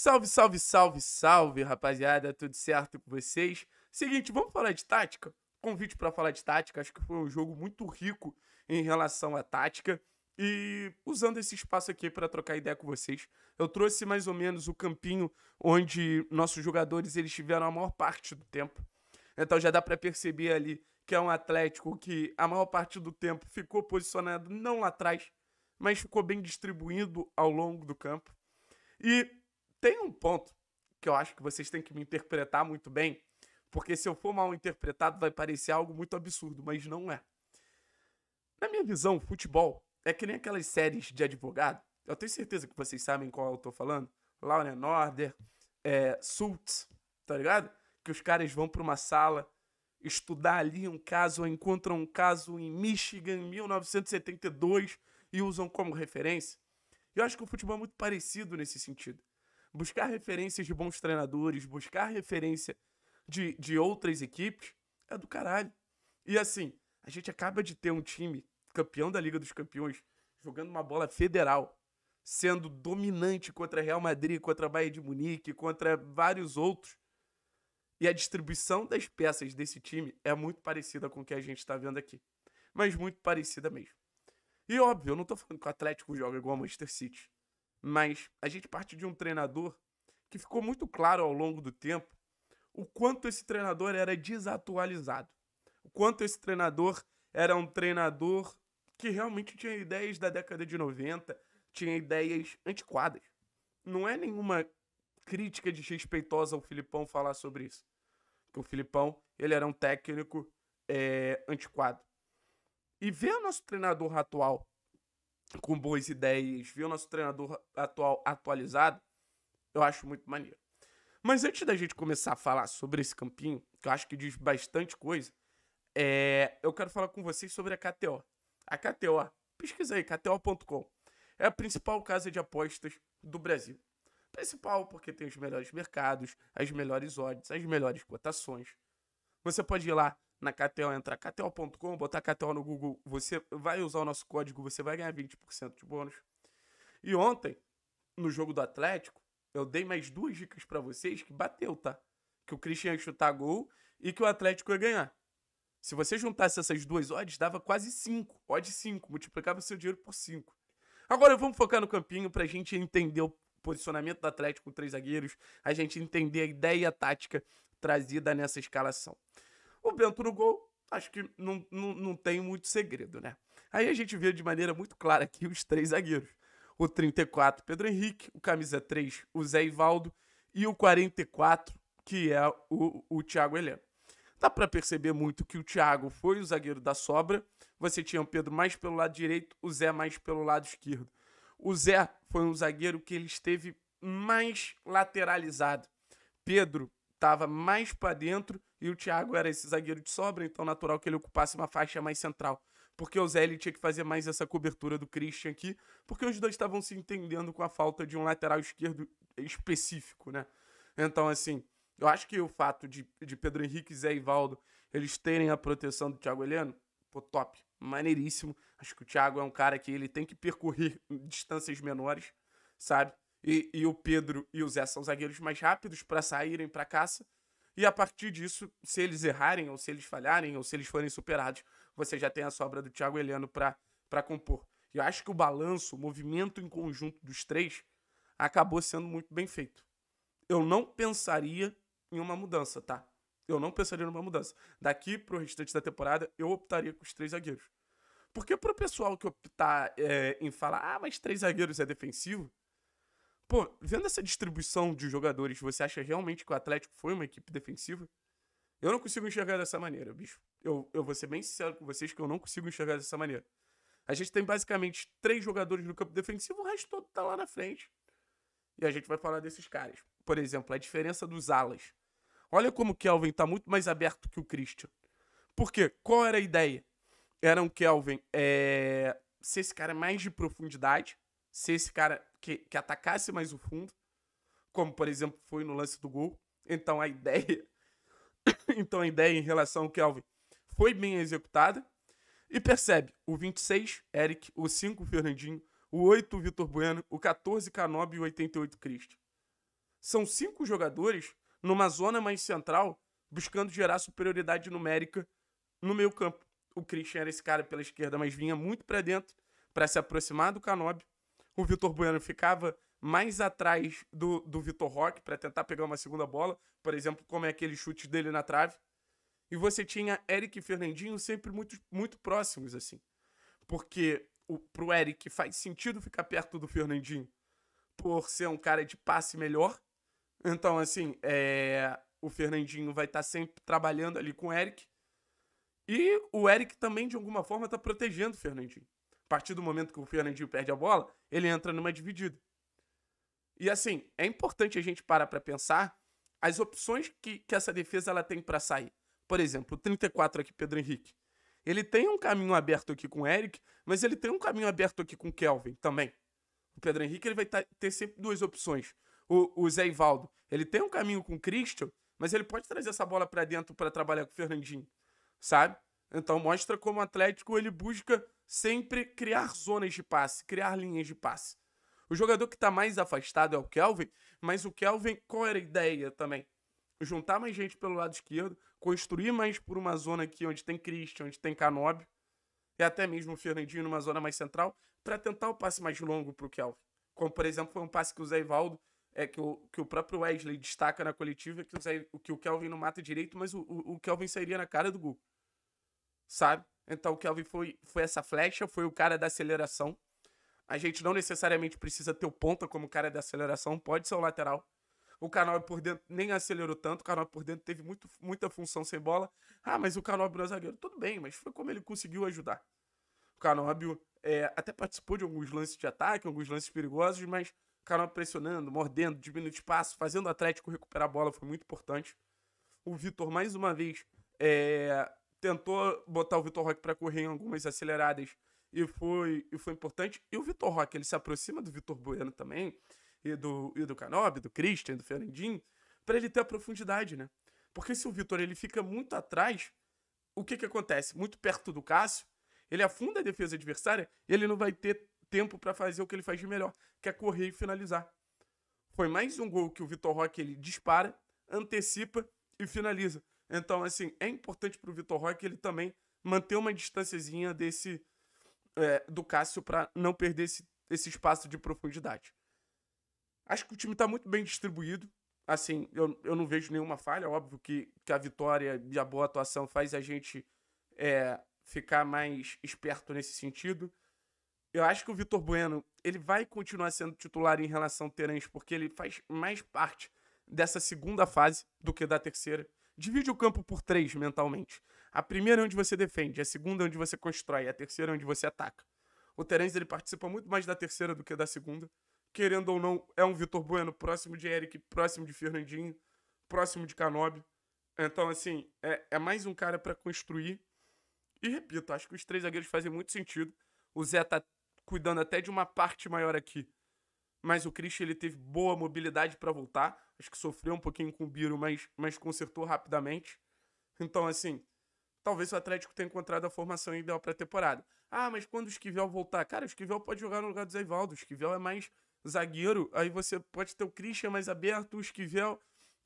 Salve, salve, salve, salve, rapaziada, tudo certo com vocês? Seguinte, vamos falar de tática? Convite para falar de tática, acho que foi um jogo muito rico em relação à tática. E usando esse espaço aqui para trocar ideia com vocês, eu trouxe mais ou menos o campinho onde nossos jogadores eles tiveram a maior parte do tempo. Então já dá para perceber ali que é um Atlético que a maior parte do tempo ficou posicionado não lá atrás, mas ficou bem distribuído ao longo do campo. E tem um ponto que eu acho que vocês têm que me interpretar muito bem, porque se eu for mal interpretado vai parecer algo muito absurdo, mas não é. Na minha visão, futebol é que nem aquelas séries de advogado. Eu tenho certeza que vocês sabem qual eu tô falando. Laura Norder, é, Sultz, tá ligado? Que os caras vão para uma sala estudar ali um caso, encontram um caso em Michigan em 1972 e usam como referência. Eu acho que o futebol é muito parecido nesse sentido buscar referências de bons treinadores, buscar referência de, de outras equipes, é do caralho. E assim, a gente acaba de ter um time campeão da Liga dos Campeões jogando uma bola federal, sendo dominante contra Real Madrid, contra Bayern de Munique, contra vários outros. E a distribuição das peças desse time é muito parecida com o que a gente está vendo aqui. Mas muito parecida mesmo. E óbvio, eu não estou falando que o Atlético joga igual o Manchester City. Mas a gente parte de um treinador que ficou muito claro ao longo do tempo o quanto esse treinador era desatualizado. O quanto esse treinador era um treinador que realmente tinha ideias da década de 90, tinha ideias antiquadas. Não é nenhuma crítica desrespeitosa ao Filipão falar sobre isso. Porque o Filipão, ele era um técnico é, antiquado. E ver o nosso treinador atual com boas ideias, ver o nosso treinador atual atualizado, eu acho muito maneiro. Mas antes da gente começar a falar sobre esse campinho, que eu acho que diz bastante coisa, é, eu quero falar com vocês sobre a KTO. A KTO, pesquisa aí, KTO.com. É a principal casa de apostas do Brasil. Principal porque tem os melhores mercados, as melhores odds, as melhores cotações. Você pode ir lá na KTO, entrar KTO.com, botar KTO no Google, você vai usar o nosso código, você vai ganhar 20% de bônus. E ontem, no jogo do Atlético, eu dei mais duas dicas para vocês que bateu, tá? Que o Christian ia chutar gol e que o Atlético ia ganhar. Se você juntasse essas duas odds, dava quase 5. Odd 5, multiplicava seu dinheiro por 5. Agora vamos focar no campinho pra gente entender o posicionamento do Atlético com três zagueiros, a gente entender a ideia tática trazida nessa escalação. O Bento no gol, acho que não, não, não tem muito segredo, né? Aí a gente vê de maneira muito clara aqui os três zagueiros. O 34, Pedro Henrique, o camisa 3, o Zé Ivaldo, e o 44, que é o, o Thiago Heleno. Dá para perceber muito que o Thiago foi o zagueiro da sobra. Você tinha o Pedro mais pelo lado direito, o Zé mais pelo lado esquerdo. O Zé foi um zagueiro que ele esteve mais lateralizado. Pedro estava mais para dentro e o Thiago era esse zagueiro de sobra, então natural que ele ocupasse uma faixa mais central. Porque o Zé ele tinha que fazer mais essa cobertura do Christian aqui, porque os dois estavam se entendendo com a falta de um lateral esquerdo específico, né? Então, assim, eu acho que o fato de, de Pedro Henrique, Zé e Valdo, eles terem a proteção do Thiago Heleno, pô, top, maneiríssimo. Acho que o Thiago é um cara que ele tem que percorrer distâncias menores, sabe? E, e o Pedro e o Zé são zagueiros mais rápidos para saírem para caça. E a partir disso, se eles errarem, ou se eles falharem, ou se eles forem superados, você já tem a sobra do Thiago Heleno para compor. E eu acho que o balanço, o movimento em conjunto dos três, acabou sendo muito bem feito. Eu não pensaria em uma mudança, tá? Eu não pensaria numa mudança. Daqui pro restante da temporada, eu optaria com os três zagueiros. Porque pro pessoal que optar é, em falar, ah, mas três zagueiros é defensivo, Pô, vendo essa distribuição de jogadores, você acha realmente que o Atlético foi uma equipe defensiva? Eu não consigo enxergar dessa maneira, bicho. Eu, eu vou ser bem sincero com vocês que eu não consigo enxergar dessa maneira. A gente tem basicamente três jogadores no campo defensivo, o resto todo tá lá na frente. E a gente vai falar desses caras. Por exemplo, a diferença dos alas. Olha como o Kelvin tá muito mais aberto que o Christian. Por quê? Qual era a ideia? Era um Kelvin é... ser esse cara mais de profundidade, ser esse cara que, que atacasse mais o fundo, como por exemplo foi no lance do gol. Então a ideia, então a ideia em relação ao Kelvin foi bem executada. E percebe, o 26, Eric, o 5, Fernandinho, o 8, Vitor Bueno, o 14, Canob e o 88, Cristo. São cinco jogadores numa zona mais central, buscando gerar superioridade numérica no meio campo. O Christian era esse cara pela esquerda, mas vinha muito para dentro para se aproximar do Canob o Vitor Bueno ficava mais atrás do, do Vitor Roque para tentar pegar uma segunda bola, por exemplo, como é aquele chute dele na trave. E você tinha Eric e Fernandinho sempre muito, muito próximos, assim. Porque o, pro Eric faz sentido ficar perto do Fernandinho por ser um cara de passe melhor. Então, assim, é, o Fernandinho vai estar tá sempre trabalhando ali com o Eric. E o Eric também, de alguma forma, está protegendo o Fernandinho. A partir do momento que o Fernandinho perde a bola, ele entra numa dividida. E assim, é importante a gente parar para pensar as opções que, que essa defesa ela tem para sair. Por exemplo, o 34 aqui, Pedro Henrique. Ele tem um caminho aberto aqui com o Eric, mas ele tem um caminho aberto aqui com o Kelvin também. O Pedro Henrique ele vai tá, ter sempre duas opções. O, o Zé Ivaldo, ele tem um caminho com o Christian, mas ele pode trazer essa bola para dentro para trabalhar com o Fernandinho, sabe? Então mostra como o Atlético ele busca sempre criar zonas de passe, criar linhas de passe. O jogador que está mais afastado é o Kelvin, mas o Kelvin, qual era a ideia também? Juntar mais gente pelo lado esquerdo, construir mais por uma zona aqui onde tem Christian, onde tem Canob, e até mesmo o Fernandinho numa zona mais central, para tentar o passe mais longo para o Kelvin. Como, por exemplo, foi um passe que o Zé Ivaldo, é, que, o, que o próprio Wesley destaca na coletiva, que o, Zé, que o Kelvin não mata direito, mas o, o, o Kelvin sairia na cara do gol. Sabe? Então o Kelvin foi, foi essa flecha, foi o cara da aceleração. A gente não necessariamente precisa ter o ponta como cara da aceleração, pode ser o lateral. O Canobi é por dentro nem acelerou tanto, o Canobi por dentro teve muito, muita função sem bola. Ah, mas o Canobi não é zagueiro. Tudo bem, mas foi como ele conseguiu ajudar. O Canobi é, até participou de alguns lances de ataque, alguns lances perigosos, mas o Canobi pressionando, mordendo, diminuindo espaço, fazendo o Atlético recuperar a bola foi muito importante. O Vitor, mais uma vez, é, tentou botar o Vitor Roque para correr em algumas aceleradas e foi, e foi importante. E o Vitor Roque, ele se aproxima do Vitor Bueno também, e do, e do Canobi, do Christian, do Fernandinho, para ele ter a profundidade, né? Porque se o Vitor ele fica muito atrás, o que que acontece? Muito perto do Cássio, ele afunda a defesa adversária e ele não vai ter tempo para fazer o que ele faz de melhor, que é correr e finalizar. Foi mais um gol que o Vitor Roque ele dispara, antecipa e finaliza. Então, assim, é importante pro Vitor Roque ele também manter uma distânciazinha desse é, do Cássio para não perder esse, esse espaço de profundidade. Acho que o time tá muito bem distribuído. Assim, eu, eu não vejo nenhuma falha. Óbvio que, que a vitória e a boa atuação faz a gente é, ficar mais esperto nesse sentido. Eu acho que o Vitor Bueno ele vai continuar sendo titular em relação ao Terence, porque ele faz mais parte dessa segunda fase do que da terceira. Divide o campo por três mentalmente. A primeira é onde você defende, a segunda é onde você constrói, a terceira é onde você ataca. O Terence ele participa muito mais da terceira do que da segunda. Querendo ou não, é um Vitor Bueno próximo de Eric, próximo de Fernandinho, próximo de Canobi. Então, assim, é, é mais um cara para construir. E repito, acho que os três zagueiros fazem muito sentido. O Zé tá cuidando até de uma parte maior aqui mas o Christian ele teve boa mobilidade para voltar. Acho que sofreu um pouquinho com o Biro, mas, mas consertou rapidamente. Então, assim, talvez o Atlético tenha encontrado a formação ideal para a temporada. Ah, mas quando o Esquivel voltar? Cara, o Esquivel pode jogar no lugar do Zaivaldo. O Esquivel é mais zagueiro. Aí você pode ter o Christian mais aberto, o Esquivel...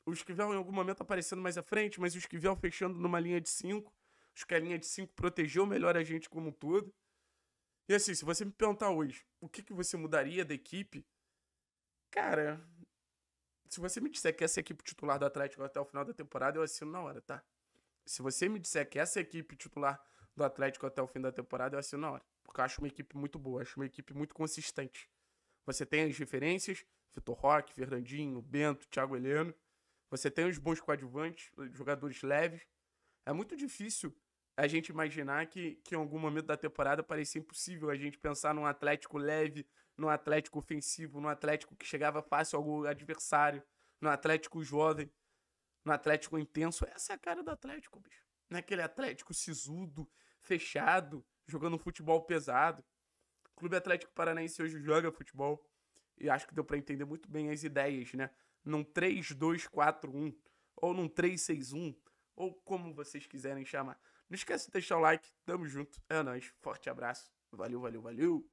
O Esquivel em algum momento aparecendo mais à frente, mas o Esquivel fechando numa linha de 5. Acho que a linha de 5 protegeu melhor a gente como um todo. E assim, se você me perguntar hoje o que, que você mudaria da equipe, Cara, se você me disser que essa equipe titular do Atlético até o final da temporada, eu assino na hora, tá? Se você me disser que essa equipe titular do Atlético até o fim da temporada, eu assino na hora. Porque eu acho uma equipe muito boa, acho uma equipe muito consistente. Você tem as referências, Vitor Roque, Fernandinho, Bento, Thiago Heleno. Você tem os bons coadjuvantes, jogadores leves. É muito difícil a gente imaginar que, que em algum momento da temporada parecia impossível a gente pensar num Atlético leve, no Atlético ofensivo, no Atlético que chegava fácil ao adversário, no Atlético jovem, no Atlético intenso. Essa é a cara do Atlético, bicho. Naquele é Atlético sisudo, fechado, jogando futebol pesado. O Clube Atlético Paranaense hoje joga futebol. E acho que deu para entender muito bem as ideias, né? Num 3-2-4-1, ou num 3-6-1, ou como vocês quiserem chamar. Não esquece de deixar o like. Tamo junto. É nóis. Forte abraço. Valeu, valeu, valeu.